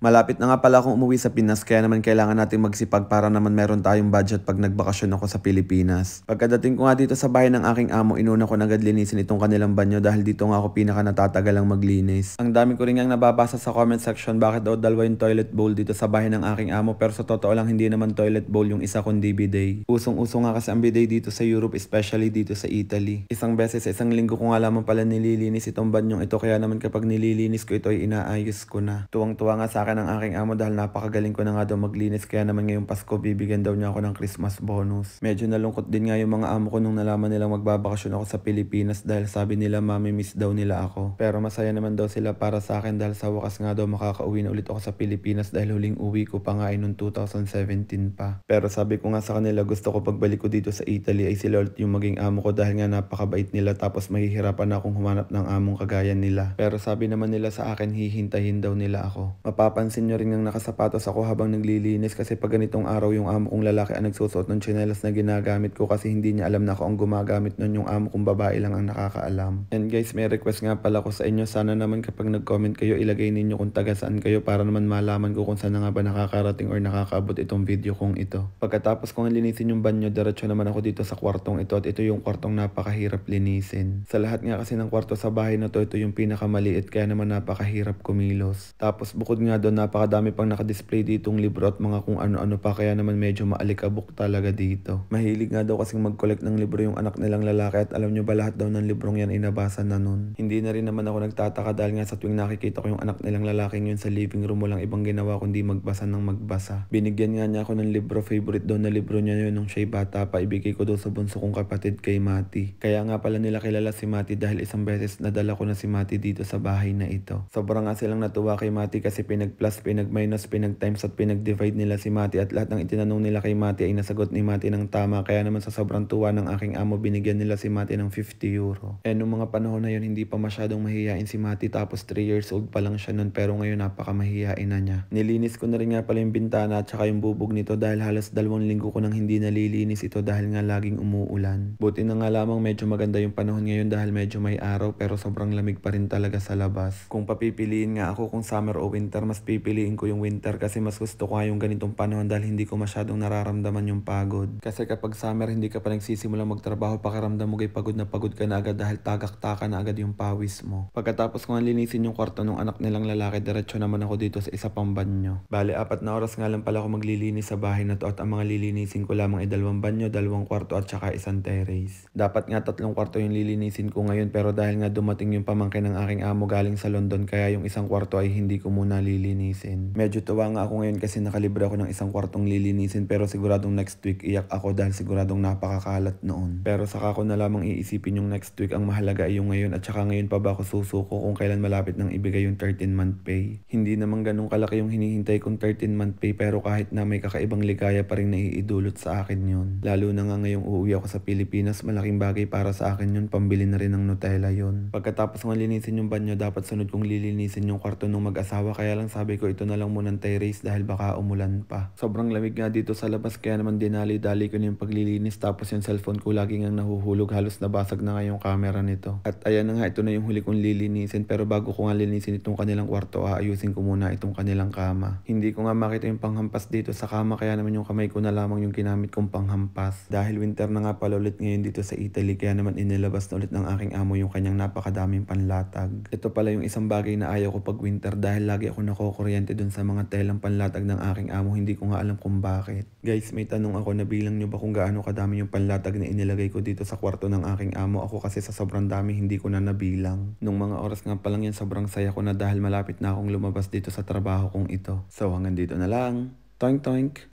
Malapit na nga pala akong umuwi sa Pinas kaya naman kailangan natin magsipag para naman meron tayong budget pag nagbakasyon ako sa Pilipinas. Pagkadating ko nga dito sa bahay ng aking amo, inuna ko na agad linisin itong kanilang banyo dahil dito nga ako pinaka natatagal ang maglinis. Ang dami ko rin ang nababasa sa comment section bakit daw dalawa yung toilet bowl dito sa bahay ng aking amo pero sa totoo lang hindi naman toilet bowl yung isa kundi bidet. Usong-usong nga kasi ang bidet dito sa Europe especially dito sa Italy. Isang beses sa isang linggo ko nga lamang pala nililinis itong banyong ito kaya naman kapag nililinis ko ito ay inaayos ko na. Tuwang-tuwa nga sa akin akin ng aking amo dahil napakagaling ko na nga daw maglinis kaya naman ngayong Pasko bibigyan daw niya ako ng Christmas bonus. Medyo nalungkot din nga yung mga amo ko nung nalaman nilang magbabakasyon ako sa Pilipinas dahil sabi nila miss daw nila ako. Pero masaya naman daw sila para sa akin dahil sa wakas nga daw makakauwi na ulit ako sa Pilipinas dahil huling uwi ko pa nga ay noong 2017 pa. Pero sabi ko nga sa kanila gusto ko pagbalik ko dito sa Italy ay sila ulit yung maging amo ko dahil nga napakabait nila tapos mahihirapan na akong humanap ng among kagaya nila. Pero sabi naman nila sa akin hihintayin daw nila ako. Mapapa napapansin nyo rin ang nakasapatos ako habang naglilinis kasi pag ganitong araw yung amo kong lalaki ang nagsusuot ng tsinelas na ginagamit ko kasi hindi niya alam na ako ang gumagamit nun yung amo kong babae lang ang nakakaalam. And guys, may request nga pala ko sa inyo. Sana naman kapag nag-comment kayo, ilagay ninyo kung taga saan kayo para naman malaman ko kung saan nga ba nakakarating or nakakaabot itong video kong ito. Pagkatapos kong linisin yung banyo, diretso naman ako dito sa kwartong ito at ito yung kwartong napakahirap linisin. Sa lahat nga kasi ng kwarto sa bahay na to, ito yung pinakamaliit kaya naman napakahirap kumilos. Tapos bukod nga doon, dito. Napakadami pang nakadisplay ditong libro at mga kung ano-ano pa kaya naman medyo maalikabok talaga dito. Mahilig nga daw kasing mag-collect ng libro yung anak nilang lalaki at alam nyo ba lahat daw ng librong yan inabasa na nun. Hindi na rin naman ako nagtataka dahil nga sa tuwing nakikita ko yung anak nilang lalaki yun sa living room walang ibang ginawa kundi magbasa ng magbasa. Binigyan nga niya ako ng libro favorite daw na libro niya yun nung siya'y bata pa ibigay ko daw sa bunso kong kapatid kay Mati. Kaya nga pala nila kilala si Mati dahil isang beses nadala ko na si Mati dito sa bahay na ito. Sobrang nga silang natuwa kay Mati kasi pinag plus pinag-minus, pinag-times at pinag-divide nila si Mati at lahat ng itinanong nila kay Mati ay nasagot ni Mati ng tama kaya naman sa sobrang tuwa ng aking amo binigyan nila si Mati ng 50 euro. Eh nung mga panahon na yun hindi pa masyadong mahihain si Mati tapos 3 years old pa lang siya nun pero ngayon napaka mahihain na niya. Nilinis ko na rin nga pala yung bintana at saka yung bubog nito dahil halos dalawang linggo ko nang hindi nalilinis ito dahil nga laging umuulan. Buti na nga lamang medyo maganda yung panahon ngayon dahil medyo may araw pero sobrang lamig pa rin talaga sa labas. Kung papipiliin nga ako kung summer o winter mas pipiliin ko yung winter kasi mas gusto ko yung ganitong panahon dahil hindi ko masyadong nararamdaman yung pagod. Kasi kapag summer hindi ka pa nagsisimula magtrabaho pakaramdam mo kay pagod na pagod ka na agad dahil tagaktaka na agad yung pawis mo. Pagkatapos kong linisin yung kwarto ng anak nilang lalaki diretso naman ako dito sa isa pang banyo. Bale apat na oras nga lang pala ako maglilinis sa bahay na to at ang mga lilinisin ko lamang ay dalawang banyo, dalawang kwarto at saka isang terrace. Dapat nga tatlong kwarto yung lilinisin ko ngayon pero dahil nga dumating yung pamangkin ng aking amo galing sa London kaya yung isang kwarto ay hindi ko muna lilinis lilinisin. Medyo tuwa nga ako ngayon kasi nakalibra ako ng isang kwartong lilinisin pero siguradong next week iyak ako dahil siguradong napakakalat noon. Pero saka ko na lamang iisipin yung next week ang mahalaga ay yung ngayon at saka ngayon pa ba ako susuko kung kailan malapit nang ibigay yung 13 month pay. Hindi naman ganun kalaki yung hinihintay kong 13 month pay pero kahit na may kakaibang ligaya pa rin naiidulot sa akin yun. Lalo na nga ngayong uuwi ako sa Pilipinas malaking bagay para sa akin yun pambili na rin ng Nutella yun. Pagkatapos ng linisin yung banyo dapat sunod kong lilinisin yung kwarto ng mag-asawa kaya lang sabi sabi ko ito na lang muna ng terrace dahil baka umulan pa. Sobrang lamig nga dito sa labas kaya naman dinali-dali ko na yung paglilinis tapos yung cellphone ko lagi nang nahuhulog halos nabasag na nga yung camera nito. At ayan na nga ito na yung huli kong lilinisin pero bago ko nga linisin itong kanilang kwarto aayusin ko muna itong kanilang kama. Hindi ko nga makita yung panghampas dito sa kama kaya naman yung kamay ko na lamang yung ginamit kong panghampas. Dahil winter na nga pala ulit ngayon dito sa Italy kaya naman inilabas na ulit ng aking amo yung kanyang napakadaming panlatag. Ito pala yung isang bagay na ayaw ko pag winter dahil lagi ako nako kuryente dun sa mga telang panlatag ng aking amo. Hindi ko nga alam kung bakit. Guys, may tanong ako. na bilang nyo ba kung gaano kadami yung panlatag na inilagay ko dito sa kwarto ng aking amo? Ako kasi sa sobrang dami, hindi ko na nabilang. Nung mga oras nga pa lang yan, sobrang saya ko na dahil malapit na akong lumabas dito sa trabaho kong ito. So hanggang dito na lang. Toink toink!